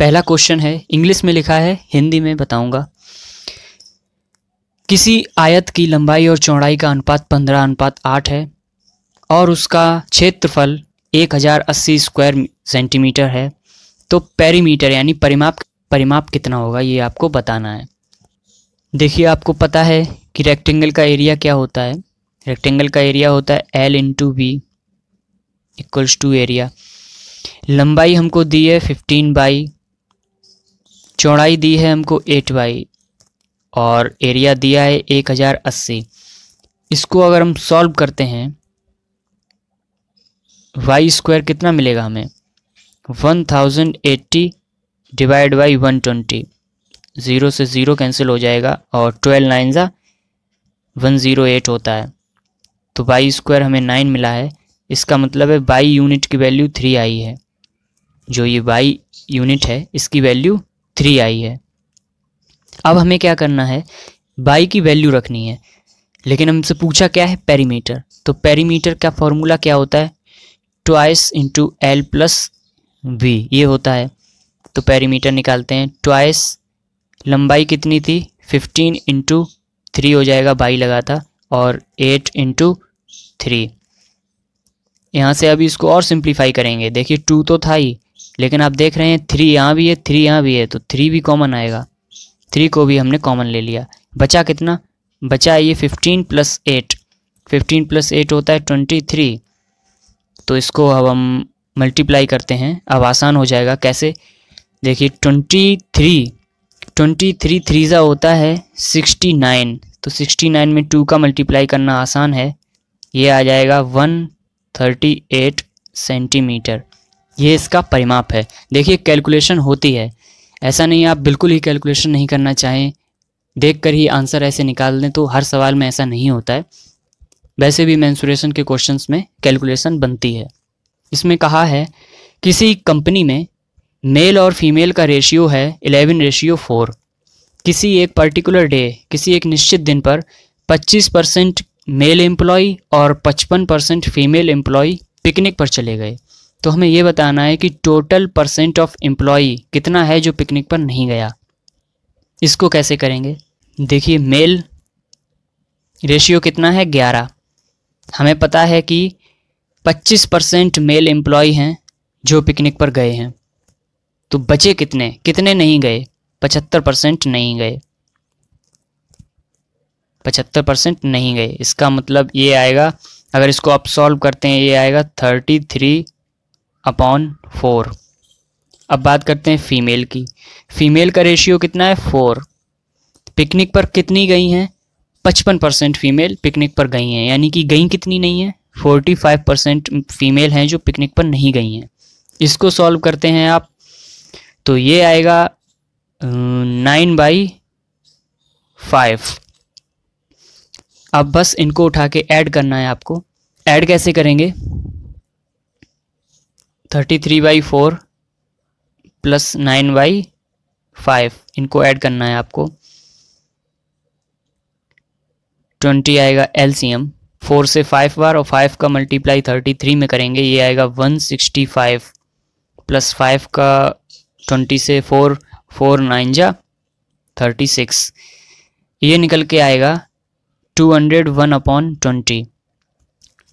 पहला क्वेश्चन है इंग्लिश में लिखा है हिंदी में बताऊंगा किसी आयत की लंबाई और चौड़ाई का अनुपात पंद्रह अनुपात आठ है और उसका क्षेत्रफल एक हज़ार अस्सी स्क्वायर सेंटीमीटर है तो पेरीमीटर यानी परिमाप परिमाप कितना होगा ये आपको बताना है देखिए आपको पता है कि रेक्टेंगल का एरिया क्या होता है रेक्टेंगल का एरिया होता है L into B equals to area लंबाई हमको दी है फिफ्टीन बाई चौड़ाई दी है हमको एट बाई और एरिया दिया है एक हज़ार अस्सी इसको अगर हम सॉल्व करते हैं वाई स्क्वायर कितना मिलेगा हमें one thousand eighty divide by one twenty zero से ज़ीरो कैंसिल हो जाएगा और ट्वेल्व नाइन ज़ा वन ज़ीरो एट होता है तो बाई स्क्वायर हमें नाइन मिला है इसका मतलब है बाई यूनिट की वैल्यू थ्री आई है जो ये बाई यूनिट है इसकी वैल्यू थ्री आई है अब हमें क्या करना है बाई की वैल्यू रखनी है लेकिन हमसे पूछा क्या है पेरीमीटर तो पेरीमीटर का फॉर्मूला क्या होता है twice into L plus V ये होता है तो पेरीमीटर निकालते हैं ट्वाइस लंबाई कितनी थी फिफ्टीन इंटू थ्री हो जाएगा बाई लगा था और एट इंटू थ्री यहाँ से अभी इसको और सिंप्लीफाई करेंगे देखिए टू तो था ही लेकिन आप देख रहे हैं थ्री यहाँ भी है थ्री यहाँ भी है तो थ्री भी कॉमन आएगा थ्री को भी हमने कॉमन ले लिया बचा कितना बचा ये fifteen plus eight fifteen plus eight होता है ट्वेंटी थ्री तो इसको अब हम मल्टीप्लाई करते हैं अब आसान हो जाएगा कैसे देखिए ट्वेंटी थ्री ट्वेंटी थ्री थ्रीज़ा होता है सिक्सटी नाइन तो सिक्सटी नाइन में टू का मल्टीप्लाई करना आसान है ये आ जाएगा वन थर्टी एट सेंटीमीटर ये इसका परिमाप है देखिए कैलकुलेशन होती है ऐसा नहीं आप बिल्कुल ही कैलकुलेशन नहीं करना चाहें देख कर ही आंसर ऐसे निकाल दें तो हर सवाल में ऐसा नहीं होता है वैसे भी मैंसुरेशन के क्वेश्चंस में कैलकुलेशन बनती है इसमें कहा है किसी कंपनी में मेल और फीमेल का रेशियो है इलेवन रेशियो फोर किसी एक पर्टिकुलर डे किसी एक निश्चित दिन पर पच्चीस परसेंट मेल एम्प्लॉय और पचपन परसेंट फीमेल एम्प्लॉय पिकनिक पर चले गए तो हमें ये बताना है कि टोटल परसेंट ऑफ एम्प्लॉई कितना है जो पिकनिक पर नहीं गया इसको कैसे करेंगे देखिए मेल रेशियो कितना है ग्यारह हमें पता है कि पच्चीस परसेंट मेल एम्प्लॉय हैं जो पिकनिक पर गए हैं तो बचे कितने कितने नहीं गए पचहत्तर परसेंट नहीं गए पचहत्तर परसेंट नहीं गए इसका मतलब ये आएगा अगर इसको आप सॉल्व करते हैं ये आएगा थर्टी थ्री अपॉन फोर अब बात करते हैं फीमेल की फीमेल का रेशियो कितना है फोर पिकनिक पर कितनी गई हैं पचपन परसेंट फीमेल पिकनिक पर गई हैं यानी कि गई कितनी नहीं है फोर्टी फाइव परसेंट फीमेल हैं जो पिकनिक पर नहीं गई हैं इसको सॉल्व करते हैं आप तो ये आएगा नाइन बाई फाइव अब बस इनको उठा के ऐड करना है आपको ऐड कैसे करेंगे thirty three by four plus nine by five इनको ऐड करना है आपको ट्वेंटी आएगा एलसीएम फोर से फाइव बार और फाइव का मल्टीप्लाई थर्टी थ्री में करेंगे ये आएगा one sixty five plus five का ट्वेंटी से फोर फोर नाइन जा थर्टी सिक्स ये निकल के आएगा two hundred one upon twenty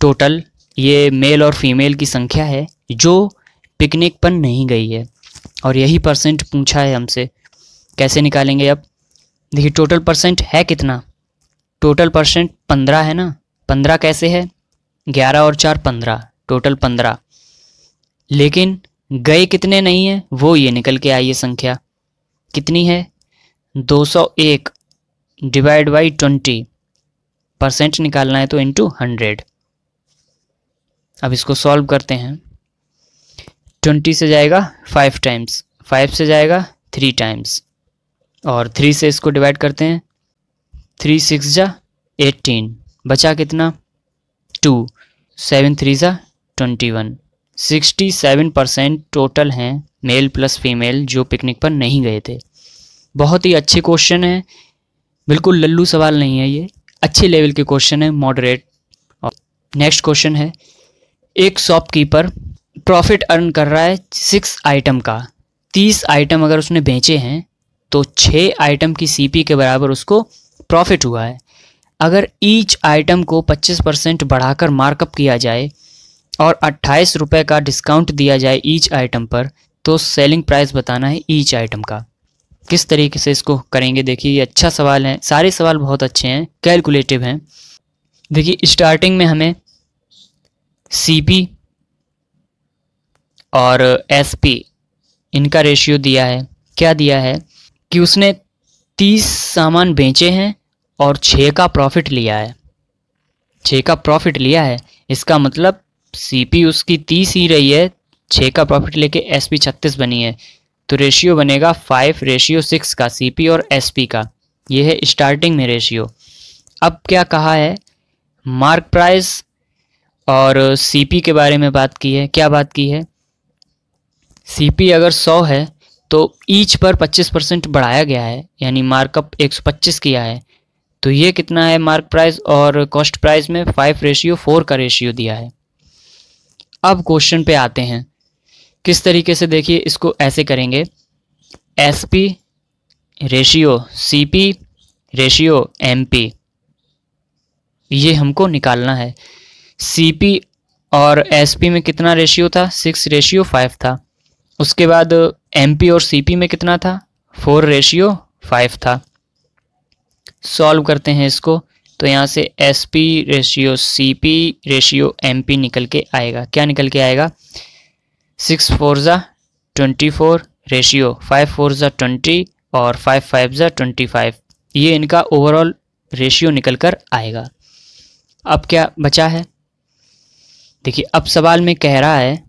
total ये मेल और फीमेल की संख्या है जो पिकनिक पर नहीं गई है और यही परसेंट पूछा है हमसे कैसे निकालेंगे अब देखिए टोटल परसेंट है कितना टोटल परसेंट पंद्रह है ना पंद्रह कैसे है ग्यारह और चार पंद्रह टोटल पंद्रह लेकिन गए कितने नहीं हैं वो ये निकल के आई है संख्या कितनी है दो सौ एक डिवाइड बाई ट्वेंटी परसेंट निकालना है तो इंटू हंड्रेड अब इसको सॉल्व करते हैं ट्वेंटी से जाएगा फाइव टाइम्स फाइव से जाएगा थ्री टाइम्स और थ्री से इसको डिवाइड करते हैं थ्री सिक्स जा एटीन बचा कितना टू सेवन थ्री जा twenty one sixty seven percent total हैं मेल प्लस फीमेल जो पिकनिक पर नहीं गए थे बहुत ही अच्छे क्वेश्चन हैं बिल्कुल लल्लू सवाल नहीं है ये अच्छे लेवल के क्वेश्चन हैं मॉडरेट और नेक्स्ट क्वेश्चन है एक शॉपकीपर प्रॉफिट अर्न कर रहा है सिक्स आइटम का तीस आइटम अगर उसने बेचे हैं तो छः आइटम की सीपी के बराबर उसको प्रॉफिट हुआ है अगर ईच आइटम को पच्चीस परसेंट बढ़ाकर मार्कअप किया जाए और अट्ठाईस रुपये का डिस्काउंट दिया जाए ईच आइटम पर तो सेलिंग प्राइस बताना है ईच आइटम का किस तरीके से इसको करेंगे देखिए ये अच्छा सवाल है सारे सवाल बहुत अच्छे हैं कैलकुलेटिव हैं देखिए स्टार्टिंग में हमें सी और एस इनका रेशियो दिया है क्या दिया है कि उसने तीस सामान बेचे हैं और छः का प्रॉफिट लिया है छः का प्रॉफिट लिया है इसका मतलब सीपी उसकी तीस ही रही है छः का प्रॉफिट लेके एस पी छत्तीस बनी है तो रेशियो बनेगा फाइव रेशियो सिक्स का सीपी और एसपी का यह है स्टार्टिंग में रेशियो अब क्या कहा है मार्क प्राइस और सीपी के बारे में बात की है क्या बात की है सीपी अगर सौ है तो ईच पर पच्चीस परसेंट बढ़ाया गया है यानी मार्कअप एक सौ पच्चीस किया है तो ये कितना है मार्क प्राइस और कॉस्ट प्राइस में फाइव रेशियो फोर का रेशियो दिया है अब क्वेश्चन पे आते हैं किस तरीके से देखिए इसको ऐसे करेंगे S P ratio C P ratio M P ये हमको निकालना है सीपी और एसपी में कितना रेशियो था सिक्स रेशियो फाइव था उसके बाद एमपी और सीपी में कितना था फोर रेशियो फाइव था सॉल्व करते हैं इसको तो यहाँ से S P ratio C P ratio M P निकल के आएगा क्या निकल के आएगा सिक्स फोर ज़ा twenty four ratio five four ज़ा ट्वेंटी और फाइव फाइव ज़ा ट्वेंटी फाइव ये इनका ओवरऑल रेशियो निकल कर आएगा अब क्या बचा है देखिए अब सवाल में कह रहा है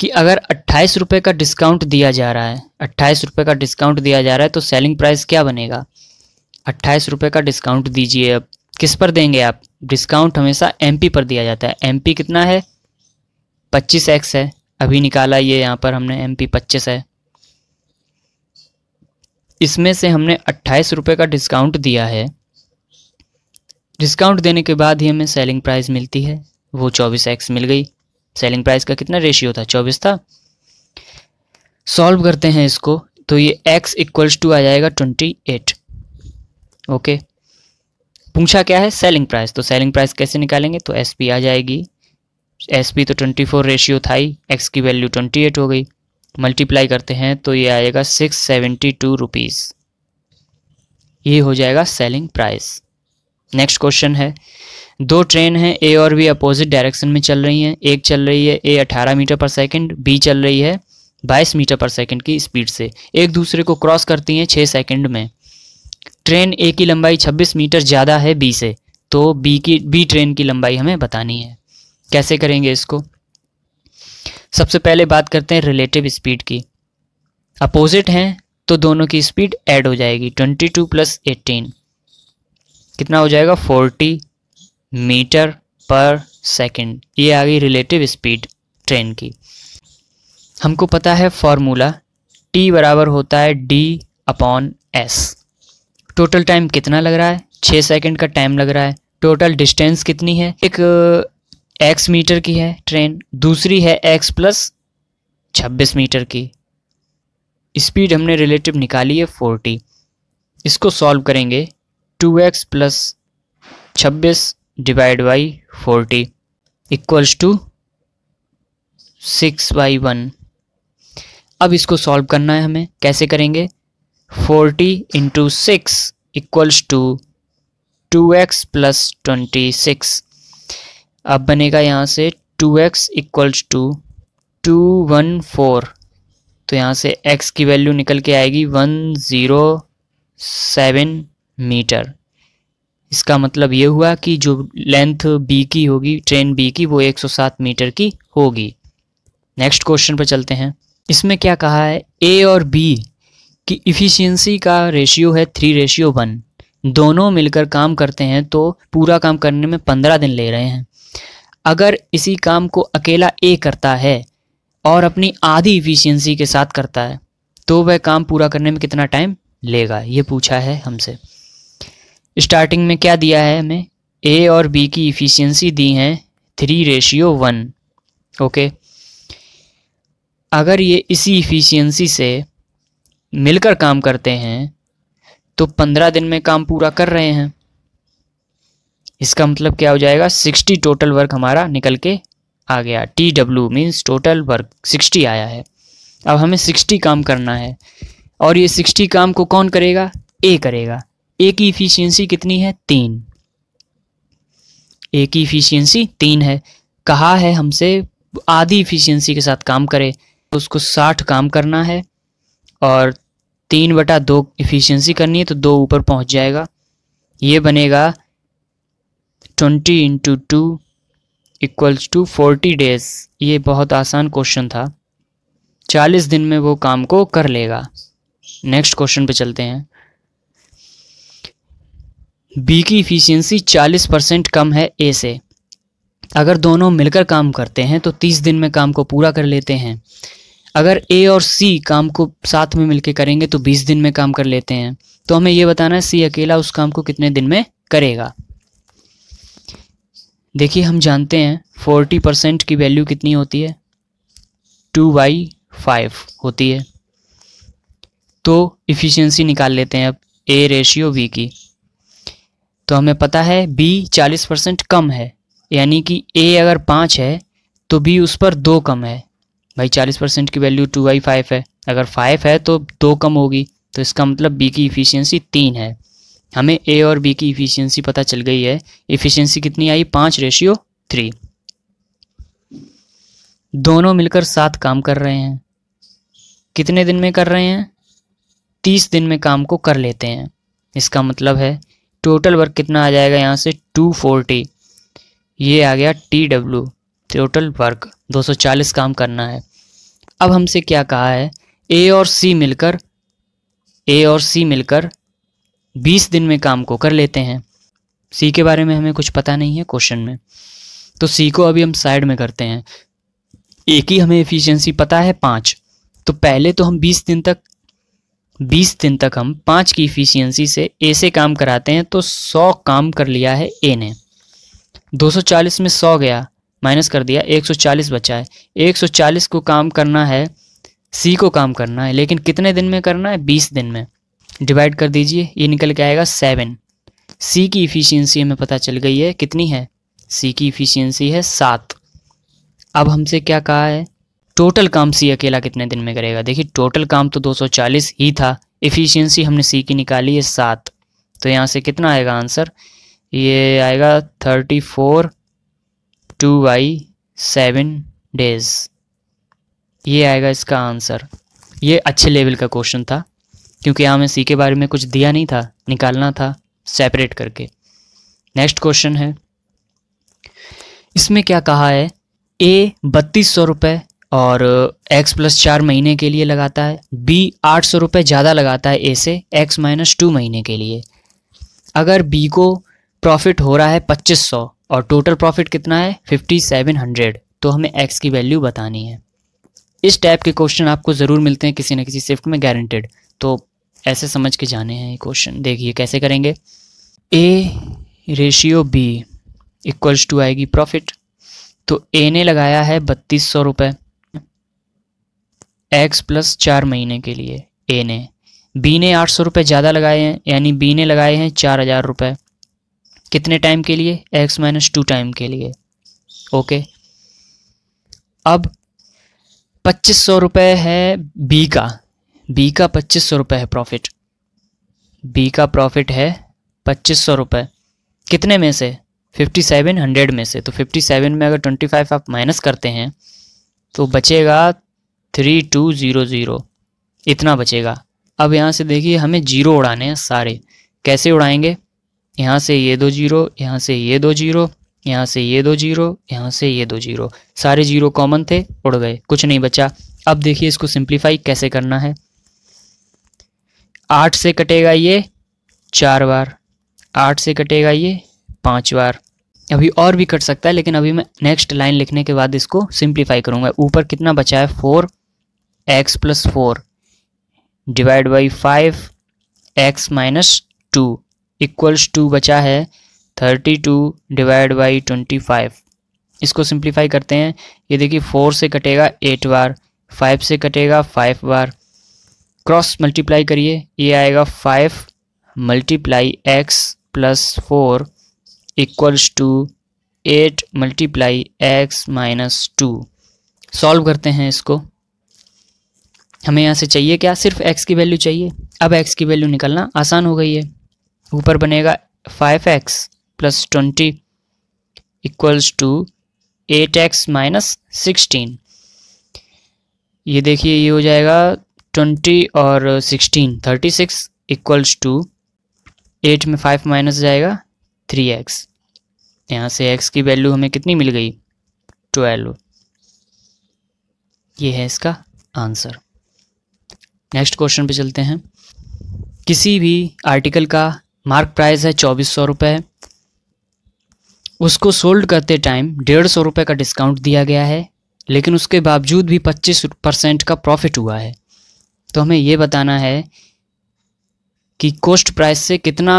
कि अगर अट्ठाईस रुपये का डिस्काउंट दिया जा रहा है अट्ठाईस रुपये का डिस्काउंट दिया जा रहा है तो सेलिंग प्राइस क्या बनेगा अट्ठाईस रुपये का डिस्काउंट दीजिए अब किस पर देंगे आप डिस्काउंट हमेशा एमपी पर दिया जाता है एमपी कितना है पच्चीस एक्स है अभी निकाला ये यहाँ पर हमने एम पी पच्चीस है इसमें से हमने अट्ठाईस रुपये का डिस्काउंट दिया है डिस्काउंट देने के बाद ही हमें सेलिंग प्राइस मिलती है वो चौबीस एक्स मिल गई सेलिंग प्राइस का कितना रेशियो था चौबीस था सॉल्व करते हैं इसको तो ये एक्स इक्वल्स टू आ जाएगा ट्वेंटी एट ओके पूछा क्या है सेलिंग प्राइस तो सेलिंग प्राइस कैसे निकालेंगे तो एस पी आ जाएगी एस पी तो ट्वेंटी फोर रेशियो था ही एक्स की वैल्यू ट्वेंटी एट हो गई मल्टीप्लाई करते हैं तो ये आएगा सिक्स सेवेंटी टू रुपीज़ ये हो जाएगा सेलिंग प्राइस नेक्स्ट क्वेश्चन है दो ट्रेन हैं ए और बी अपोजिट डायरेक्शन में चल रही हैं एक चल रही है ए 18 मीटर पर सेकंड बी चल रही है 22 मीटर पर सेकंड की स्पीड से एक दूसरे को क्रॉस करती हैं 6 सेकंड में ट्रेन ए की लंबाई 26 मीटर ज़्यादा है बी से तो बी की बी ट्रेन की लंबाई हमें बतानी है कैसे करेंगे इसको सबसे पहले बात करते हैं रिलेटिव स्पीड की अपोजिट हैं तो दोनों की स्पीड ऐड हो जाएगी ट्वेंटी टू प्लस एटीन कितना हो जाएगा फोर्टी मीटर पर सेकंड ये आ गई रिलेटिव स्पीड ट्रेन की हमको पता है फॉर्मूला टी बराबर होता है D upon S total time कितना लग रहा है छः सेकंड का टाइम लग रहा है टोटल डिस्टेंस कितनी है एक एक्स uh, मीटर की है ट्रेन दूसरी है एक्स प्लस छब्बीस मीटर की स्पीड हमने रिलेटिव निकाली है फोर्टी इसको सॉल्व करेंगे टू एक्स प्लस छब्बीस divide by forty equals to six by one अब इसको सॉल्व करना है हमें कैसे करेंगे forty into six equals to two X plus twenty six अब बनेगा यहाँ से two X equals to two one four तो यहाँ से x की वैल्यू निकल के आएगी वन ज़ीरो सेवन मीटर इसका मतलब ये हुआ कि जो लेंथ बी की होगी ट्रेन बी की वो 107 मीटर की होगी नेक्स्ट क्वेश्चन पर चलते हैं इसमें क्या कहा है ए और बी की इफ़िशियंसी का रेशियो है थ्री रेशियो वन दोनों मिलकर काम करते हैं तो पूरा काम करने में पंद्रह दिन ले रहे हैं अगर इसी काम को अकेला ए करता है और अपनी आधी इफ़िशियंसी के साथ करता है तो वह काम पूरा करने में कितना टाइम लेगा ये पूछा है हमसे स्टार्टिंग में क्या दिया है हमें ए और बी की इफ़िशियंसी दी है थ्री रेशियो वन ओके अगर ये इसी इफ़िशियंसी से मिलकर काम करते हैं तो पंद्रह दिन में काम पूरा कर रहे हैं इसका मतलब क्या हो जाएगा सिक्सटी टोटल वर्क हमारा निकल के आ गया T W means total work sixty आया है अब हमें सिक्सटी काम करना है और ये सिक्सटी काम को कौन करेगा ए करेगा ए की इफिशियंसी कितनी है तीन ए की इफिशियंसी तीन है कहा है हमसे आधी इफिशियंसी के साथ काम करे उसको साठ काम करना है और तीन बटा दो इफिशियंसी करनी है तो दो ऊपर पहुंच जाएगा ये बनेगा twenty into two equals to forty days ये बहुत आसान क्वेश्चन था चालीस दिन में वो काम को कर लेगा नेक्स्ट क्वेश्चन पे चलते हैं बी की इफ़िशियंसी 40 परसेंट कम है ए से अगर दोनों मिलकर काम करते हैं तो 30 दिन में काम को पूरा कर लेते हैं अगर ए और सी काम को साथ में मिलकर करेंगे तो 20 दिन में काम कर लेते हैं तो हमें यह बताना है सी अकेला उस काम को कितने दिन में करेगा देखिए हम जानते हैं 40 परसेंट की वैल्यू कितनी होती है टू बाई फाइव होती है तो इफ़िशियंसी निकाल लेते हैं अब ए रेशियो वी की तो हमें पता है बी चालीस परसेंट कम है यानी कि ए अगर पाँच है तो बी उस पर दो कम है भाई चालीस परसेंट की वैल्यू टू बाई फाइव है अगर फाइव है तो दो कम होगी तो इसका मतलब बी की इफ़िशियंसी तीन है हमें ए और बी की इफ़िशियंसी पता चल गई है इफ़िशियंसी कितनी आई पाँच रेशियो थ्री दोनों मिलकर सात काम कर रहे हैं कितने दिन में कर रहे हैं तीस दिन में काम को कर लेते हैं इसका मतलब है टोटल वर्क कितना आ जाएगा यहाँ से 240 ये आ गया टी डब्ल्यू टोटल वर्क 240 काम करना है अब हमसे क्या कहा है ए और सी मिलकर ए और सी मिलकर 20 दिन में काम को कर लेते हैं सी के बारे में हमें कुछ पता नहीं है क्वेश्चन में तो सी को अभी हम साइड में करते हैं एक ही हमें एफिशिएंसी पता है पाँच तो पहले तो हम 20 दिन तक बीस दिन तक हम पाँच की इफ़िशियंसी से ए से काम कराते हैं तो सौ काम कर लिया है ए ने 240 में सौ गया माइनस कर दिया 140 बचा है 140 को काम करना है सी को काम करना है लेकिन कितने दिन में करना है 20 दिन में डिवाइड कर दीजिए ये निकल के आएगा सेवन सी की इफ़िशियंसी हमें पता चल गई है कितनी है सी की इफ़िशियंसी है सात अब हमसे क्या कहा है टोटल काम सी अकेला कितने दिन में करेगा देखिए टोटल काम तो 240 ही था इफ़िशियंसी हमने सी की निकाली है सात तो यहाँ से कितना आएगा आंसर ये आएगा thirty four two by seven days ये आएगा इसका आंसर ये अच्छे लेवल का क्वेश्चन था क्योंकि यहाँ हमें सी के बारे में कुछ दिया नहीं था निकालना था सेपरेट करके नेक्स्ट क्वेश्चन है इसमें क्या कहा है ए बत्तीस सौ रुपये और x प्लस चार महीने के लिए लगाता है b आठ सौ रुपये ज़्यादा लगाता है a से x माइनस टू महीने के लिए अगर b को प्रॉफिट हो रहा है पच्चीस सौ और टोटल प्रॉफिट कितना है फिफ्टी सेवन हंड्रेड तो हमें x की वैल्यू बतानी है इस टाइप के क्वेश्चन आपको ज़रूर मिलते हैं किसी न किसी शिफ्ट में गारंटेड तो ऐसे समझ के जाने हैं ये क्वेश्चन देखिए कैसे करेंगे A ratio B equals to आएगी प्रॉफिट तो ए ने लगाया है बत्तीस सौ रुपये एक्स प्लस चार महीने के लिए ए ने बी ने आठ सौ रुपये ज़्यादा लगाए हैं यानी बी ने लगाए हैं चार हज़ार रुपये कितने टाइम के लिए एक्स माइनस टू टाइम के लिए ओके अब पच्चीस सौ रुपये है बी का बी का पच्चीस सौ रुपये है प्रॉफिट बी का प्रॉफिट है पच्चीस सौ रुपये कितने में से फिफ्टी सेवन हंड्रेड में से तो फिफ्टी सेवन में अगर ट्वेंटी फाइव आप माइनस करते हैं तो बचेगा थ्री टू ज़ीरो ज़ीरो इतना बचेगा अब यहाँ से देखिए हमें जीरो उड़ाने हैं सारे कैसे उड़ाएंगे यहाँ से ये दो जीरो यहाँ से ये दो जीरो यहाँ से ये दो जीरो यहाँ से ये दो जीरो सारे जीरो कॉमन थे उड़ गए कुछ नहीं बचा अब देखिए इसको सिंप्लीफाई कैसे करना है आठ से कटेगा ये चार बार आठ से कटेगा ये पांच बार अभी और भी कट सकता है लेकिन अभी मैं नेक्स्ट लाइन लिखने के बाद इसको सिंप्लीफाई करूँगा ऊपर कितना बचा है four X plus four divide by five X minus two equals to बचा है thirty two divide by twenty five इसको सिंप्लीफाई करते हैं ये देखिए फोर से कटेगा एट बार फाइव से कटेगा फाइव बार क्रॉस मल्टीप्लाई करिए ये आएगा five multiply X plus four equals to eight multiply X minus two solve करते हैं इसको हमें यहाँ से चाहिए क्या सिर्फ एक्स की वैल्यू चाहिए अब एक्स की वैल्यू निकलना आसान हो गई है ऊपर बनेगा five X plus twenty equals to eight X minus sixteen ये देखिए ये हो जाएगा ट्वेंटी और sixteen thirty six equals to eight में फाइव माइनस जाएगा थ्री एक्स यहाँ से एक्स की वैल्यू हमें कितनी मिल गई ट्वेल्व ये है इसका आंसर नेक्स्ट क्वेश्चन पे चलते हैं किसी भी आर्टिकल का मार्क प्राइस है चौबीस सौ रुपये उसको सोल्ड करते टाइम डेढ़ सौ रुपये का डिस्काउंट दिया गया है लेकिन उसके बावजूद भी पच्चीस परसेंट का प्रॉफिट हुआ है तो हमें ये बताना है कि कोस्ट प्राइस से कितना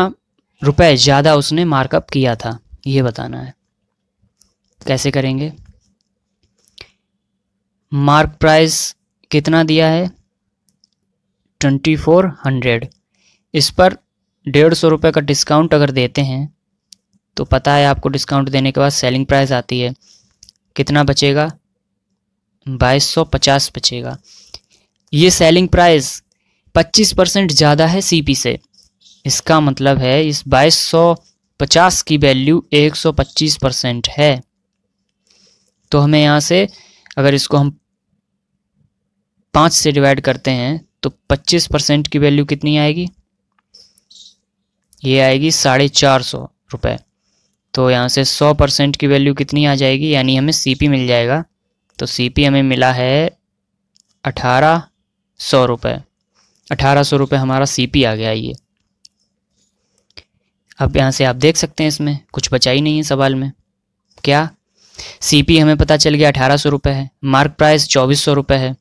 रुपए ज़्यादा उसने मार्कअप किया था ये बताना है कैसे करेंगे मार्क प्राइस कितना दिया है ट्वेंटी फोर हंड्रेड इस पर डेढ़ सौ रुपये का डिस्काउंट अगर देते हैं तो पता है आपको डिस्काउंट देने के बाद सेलिंग प्राइस आती है कितना बचेगा बाईस सौ पचास बचेगा ये सेलिंग प्राइस पच्चीस परसेंट ज़्यादा है सीपी से इसका मतलब है इस बाईस सौ पचास की वैल्यू एक सौ पच्चीस परसेंट है तो हमें यहाँ से अगर इसको हम पाँच से डिवाइड करते हैं तो पच्चीस परसेंट की वैल्यू कितनी आएगी ये आएगी साढ़े चार सौ रुपये तो यहाँ से सौ परसेंट की वैल्यू कितनी आ जाएगी यानी हमें सीपी मिल जाएगा तो सीपी हमें मिला है अठारह सौ रुपये अठारह सौ रुपये हमारा सीपी आ गया ये अब यहाँ से आप देख सकते हैं इसमें कुछ बचा ही नहीं है सवाल में क्या सीपी हमें पता चल गया अठारह सौ रुपये है मार्क प्राइस चौबीस सौ रुपये है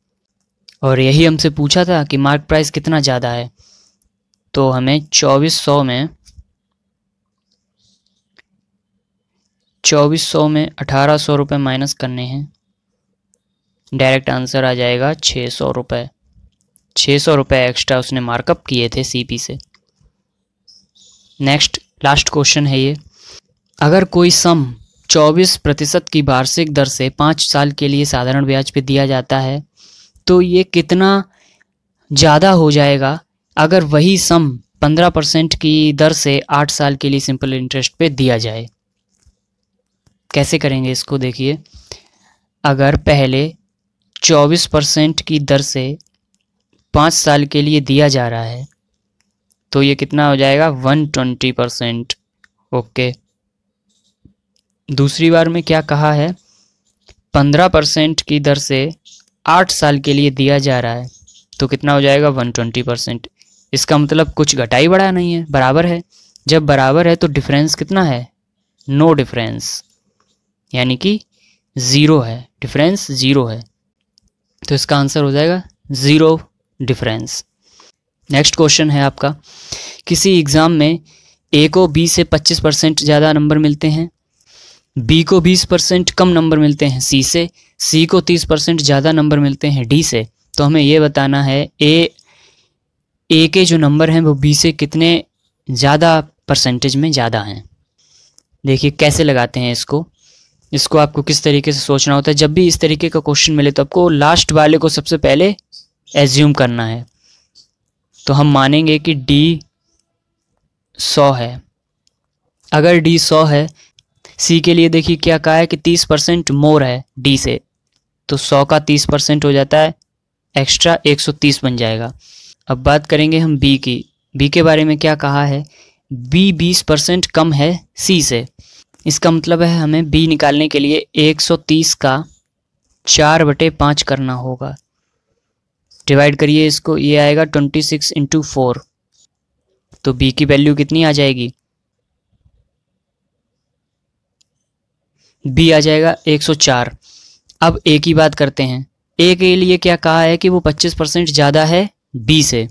और यही हमसे पूछा था कि मार्क प्राइस कितना ज़्यादा है तो हमें चौबीस सौ में चौबीस सौ में अठारह सौ रुपये माइनस करने हैं डायरेक्ट आंसर आ जाएगा छः सौ रुपये छः सौ रुपये एक्स्ट्रा उसने मार्कअप किए थे सीपी से नेक्स्ट लास्ट क्वेश्चन है ये अगर कोई सम 24 प्रतिशत की वार्षिक दर से पाँच साल के लिए साधारण ब्याज पे दिया जाता है तो ये कितना ज़्यादा हो जाएगा अगर वही सम पंद्रह परसेंट की दर से आठ साल के लिए सिंपल इंटरेस्ट पे दिया जाए कैसे करेंगे इसको देखिए अगर पहले चौबीस परसेंट की दर से पाँच साल के लिए दिया जा रहा है तो ये कितना हो जाएगा वन ट्वेंटी परसेंट ओके दूसरी बार में क्या कहा है पंद्रह परसेंट की दर से आठ साल के लिए दिया जा रहा है तो कितना हो जाएगा वन ट्वेंटी परसेंट इसका मतलब कुछ घटाई बढ़ा नहीं है बराबर है जब बराबर है तो डिफरेंस कितना है नो डिफरेंस यानी कि ज़ीरो है डिफरेंस ज़ीरो है तो इसका आंसर हो जाएगा ज़ीरो डिफरेंस नेक्स्ट क्वेश्चन है आपका किसी एग्ज़ाम में ए को बी से पच्चीस परसेंट ज़्यादा नंबर मिलते हैं बी को 20 परसेंट कम नंबर मिलते हैं सी से सी को 30 परसेंट ज़्यादा नंबर मिलते हैं डी से तो हमें ये बताना है ए ए के जो नंबर हैं वो बी से कितने ज़्यादा परसेंटेज में ज़्यादा हैं देखिए कैसे लगाते हैं इसको इसको आपको किस तरीके से सोचना होता है जब भी इस तरीके का क्वेश्चन मिले तो आपको लास्ट वाले को सबसे पहले एज्यूम करना है तो हम मानेंगे कि डी सौ है अगर डी सौ है सी के लिए देखिए क्या कहा है कि तीस परसेंट मोर है डी से तो सौ का तीस परसेंट हो जाता है एक्स्ट्रा एक सौ तीस बन जाएगा अब बात करेंगे हम बी की बी के बारे में क्या कहा है बी बीस परसेंट कम है सी से इसका मतलब है हमें बी निकालने के लिए एक सौ तीस का चार बटे पाँच करना होगा डिवाइड करिए इसको ये आएगा ट्वेंटी सिक्स इंटू फोर तो बी की वैल्यू कितनी आ जाएगी बी आ जाएगा 104 अब ए की बात करते हैं ए के लिए क्या कहा है कि वो 25 परसेंट ज़्यादा है बी से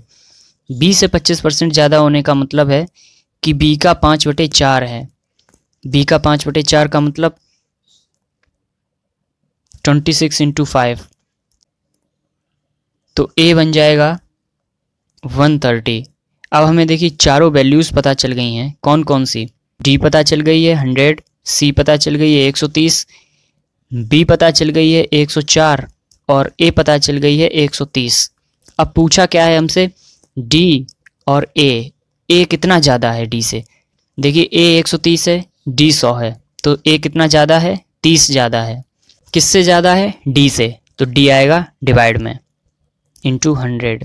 बी से 25 परसेंट ज़्यादा होने का मतलब है कि बी का पाँच बटे चार है बी का पाँच बटे चार का मतलब ट्वेंटी सिक्स इंटू फाइव तो ए बन जाएगा वन थर्टी अब हमें देखिए चारों वैल्यूज़ पता चल गई हैं कौन कौन सी डी पता चल गई है हंड्रेड सी पता चल गई है 130 बी पता चल गई है 104 और ए पता चल गई है 130 अब पूछा क्या है हमसे डी और ए ए कितना ज़्यादा है डी से देखिए ए 130 है डी 100 है तो ए कितना ज़्यादा है 30 ज़्यादा है किससे ज़्यादा है डी से तो डी आएगा डिवाइड में इंटू हंड्रेड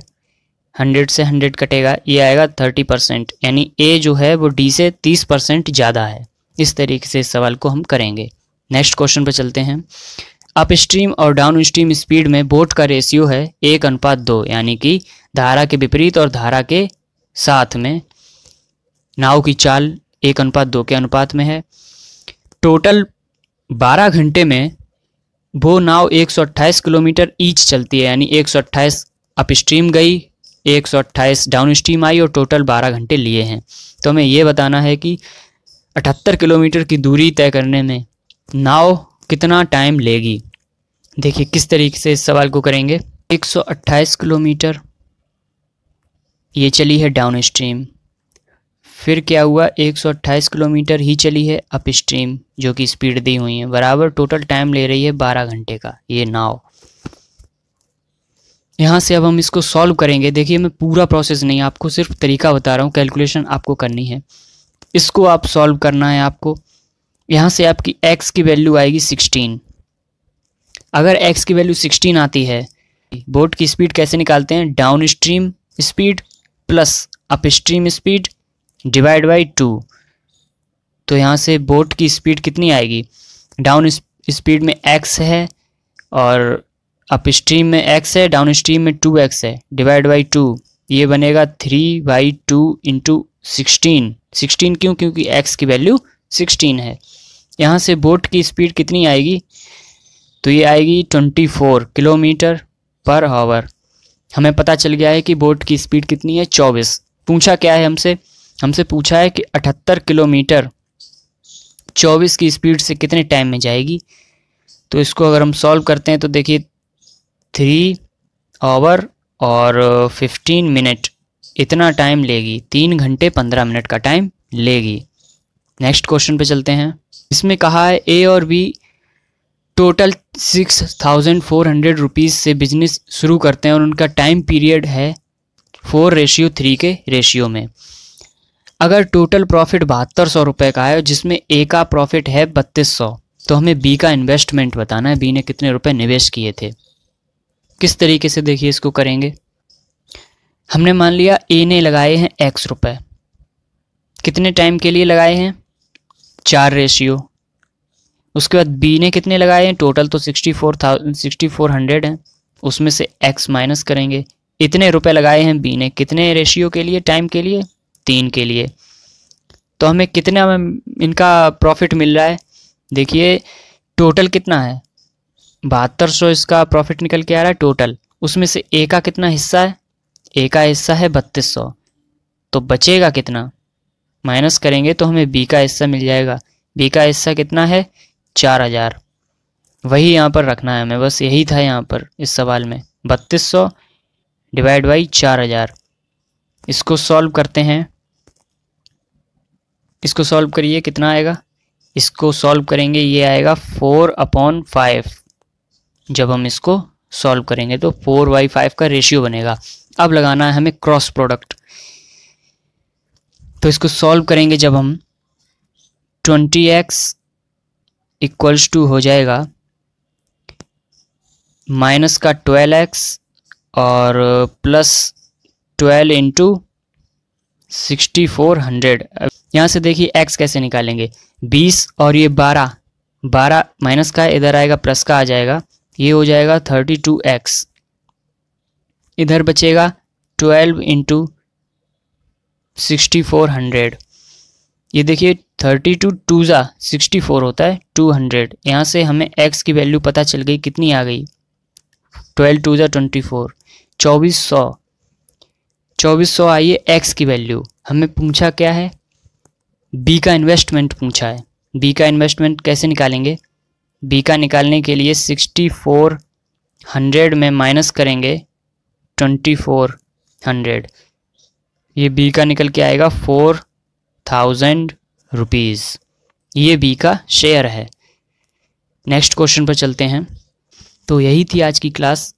हंड्रेड से हंड्रेड कटेगा ये आएगा थर्टी परसेंट यानी ए जो है वो डी से तीस परसेंट ज़्यादा है इस तरीके से इस सवाल को हम करेंगे नेक्स्ट क्वेश्चन पर चलते हैं अप स्ट्रीम और डाउन स्ट्रीम स्पीड में बोट का रेशियो है एक अनुपात दो यानी कि धारा के विपरीत और धारा के साथ में नाव की चाल एक अनुपात दो के अनुपात में है टोटल बारह घंटे में वो नाव 128 किलोमीटर ईच चलती है यानी एक अप अपस्ट्रीम गई 128 डाउन स्ट्रीम आई और टोटल बारह घंटे लिए हैं तो हमें यह बताना है कि अठहत्तर किलोमीटर की दूरी तय करने में नाव कितना टाइम लेगी देखिए किस तरीके से इस सवाल को करेंगे 128 किलोमीटर ये चली है डाउन स्ट्रीम फिर क्या हुआ 128 किलोमीटर ही चली है अप स्ट्रीम जो कि स्पीड दी हुई है बराबर टोटल टाइम ले रही है 12 घंटे का ये नाव यहाँ से अब हम इसको सॉल्व करेंगे देखिए मैं पूरा प्रोसेस नहीं आपको सिर्फ तरीका बता रहा हूँ कैलकुलेशन आपको करनी है इसको आप सॉल्व करना है आपको यहाँ से आपकी x की वैल्यू आएगी 16 अगर x की वैल्यू 16 आती है बोट की स्पीड कैसे निकालते हैं downstream speed plus upstream speed divide by two तो यहाँ से बोट की स्पीड कितनी आएगी डाउन स्पीड में x है और अप स्ट्रीम में x है डाउन स्ट्रीम में टू एक्स है डिवाइड बाई टू ये बनेगा three by two into sixteen sixteen क्यों क्योंकि एक्स की वैल्यू सिक्सटीन है यहाँ से बोट की स्पीड कितनी आएगी तो ये आएगी twenty four kilometre per hour हमें पता चल गया है कि बोट की स्पीड कितनी है चौबीस पूछा क्या है हमसे हमसे पूछा है कि अठहत्तर किलोमीटर चौबीस की स्पीड से कितने टाइम में जाएगी तो इसको अगर हम सॉल्व करते हैं तो देखिए थ्री आवर और फिफ्टीन मिनट इतना टाइम लेगी तीन घंटे पंद्रह मिनट का टाइम लेगी नेक्स्ट क्वेश्चन पे चलते हैं इसमें कहा है ए और B total six thousand four hundred rupees से बिजनेस शुरू करते हैं और उनका टाइम पीरियड है फोर रेशियो थ्री के रेशियो में अगर टोटल प्रॉफिट बहत्तर सौ रुपये का है जिसमें ए का प्रॉफिट है बत्तीस सौ तो हमें बी का इन्वेस्टमेंट बताना है बी ने कितने रुपए निवेश किए थे किस तरीके से देखिए इसको करेंगे हमने मान लिया ए ने लगाए हैं एक्स रुपए कितने टाइम के लिए लगाए हैं चार रेशियो उसके बाद बी ने कितने लगाए हैं टोटल तो sixty four thousand sixty four hundred है उसमें से एक्स माइनस करेंगे इतने रुपए लगाए हैं बी ने कितने रेशियो के लिए टाइम के लिए तीन के लिए तो हमें कितना इनका प्रॉफिट मिल रहा है देखिए टोटल कितना है बहत्तर सौ इसका प्रॉफिट निकल के आ रहा है टोटल उसमें से ए का कितना हिस्सा है ए का हिस्सा है बत्तीस सौ तो बचेगा कितना माइनस करेंगे तो हमें बी का हिस्सा मिल जाएगा बी का हिस्सा कितना है चार हज़ार वही यहाँ पर रखना है हमें बस यही था यहाँ पर इस सवाल में बत्तीस सौ डिवाइड बाई चार हज़ार इसको सॉल्व करते हैं इसको सॉल्व करिए कितना आएगा इसको सॉल्व करेंगे ये आएगा फोर अपॉन फाइव जब हम इसको सॉल्व करेंगे तो फोर बाई फाइव का रेशियो बनेगा अब लगाना है हमें क्रॉस प्रोडक्ट तो इसको सॉल्व करेंगे जब हम ट्वेंटी एक्स इक्वल्स टू हो जाएगा माइनस का ट्वेल्व एक्स और plus twelve into sixty four hundred यहाँ से देखिए एक्स कैसे निकालेंगे बीस और ये बारह बारह माइनस का इधर आएगा प्लस का आ जाएगा ये हो जाएगा थर्टी टू एक्स इधर बचेगा twelve into sixty four hundred ये देखिए थर्टी टू टू ज़ा सिक्सटी फोर होता है टू हंड्रेड यहाँ से हमें एक्स की वैल्यू पता चल गई कितनी आ गई ट्वेल्व टू ज़ा ट्वेंटी फोर चौबीस सौ चौबीस सौ आई एक्स की वैल्यू हमें पूछा क्या है बी का इन्वेस्टमेंट पूछा है बी का इन्वेस्टमेंट कैसे निकालेंगे बी का निकालने के लिए सिक्सटी फोर हंड्रेड में माइनस करेंगे ट्वेंटी फोर हंड्रेड ये बी का निकल के आएगा फोर थाउजेंड रुपीज़ ये बी का शेयर है नेक्स्ट क्वेश्चन पर चलते हैं तो यही थी आज की क्लास